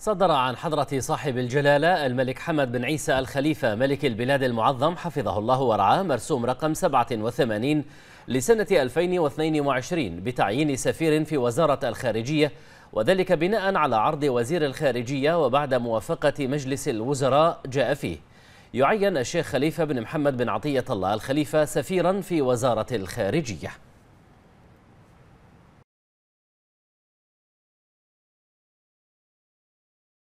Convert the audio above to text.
صدر عن حضرة صاحب الجلالة الملك حمد بن عيسى الخليفة ملك البلاد المعظم حفظه الله ورعاه مرسوم رقم 87 لسنة 2022 بتعيين سفير في وزارة الخارجية وذلك بناء على عرض وزير الخارجية وبعد موافقة مجلس الوزراء جاء فيه يعين الشيخ خليفة بن محمد بن عطية الله الخليفة سفيرا في وزارة الخارجية